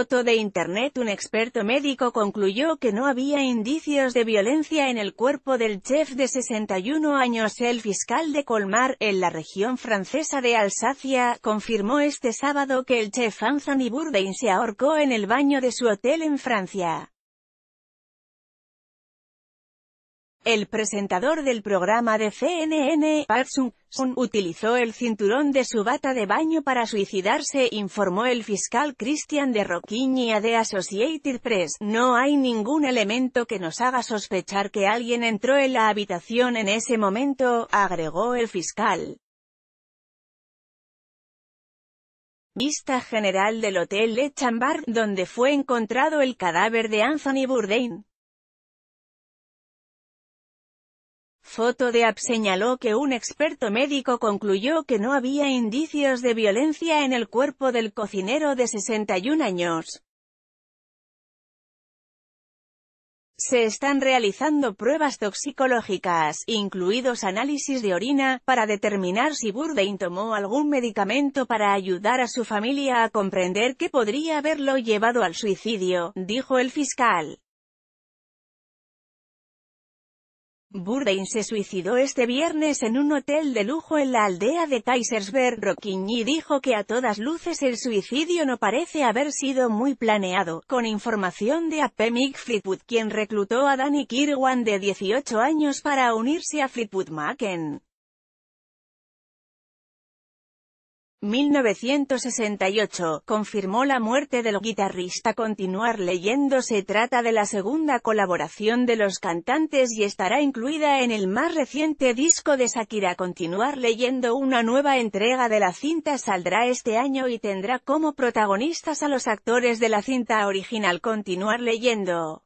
foto de internet un experto médico concluyó que no había indicios de violencia en el cuerpo del chef de 61 años. El fiscal de Colmar, en la región francesa de Alsacia, confirmó este sábado que el chef Anthony Bourdain se ahorcó en el baño de su hotel en Francia. El presentador del programa de CNN, Park utilizó el cinturón de su bata de baño para suicidarse, informó el fiscal Christian de Roquiña de Associated Press. No hay ningún elemento que nos haga sospechar que alguien entró en la habitación en ese momento, agregó el fiscal. Vista general del Hotel Le Chambard, donde fue encontrado el cadáver de Anthony Bourdain. Foto de App señaló que un experto médico concluyó que no había indicios de violencia en el cuerpo del cocinero de 61 años. se están realizando pruebas toxicológicas, incluidos análisis de orina, para determinar si Burdein tomó algún medicamento para ayudar a su familia a comprender que podría haberlo llevado al suicidio, dijo el fiscal. Burdain se suicidó este viernes en un hotel de lujo en la aldea de Kaisersberg. y dijo que a todas luces el suicidio no parece haber sido muy planeado, con información de AP Mick Fleetwood quien reclutó a Danny Kirwan de 18 años para unirse a Fleetwood Mac en 1968, confirmó la muerte del guitarrista Continuar leyendo se trata de la segunda colaboración de los cantantes y estará incluida en el más reciente disco de Shakira Continuar leyendo una nueva entrega de la cinta saldrá este año y tendrá como protagonistas a los actores de la cinta original Continuar leyendo.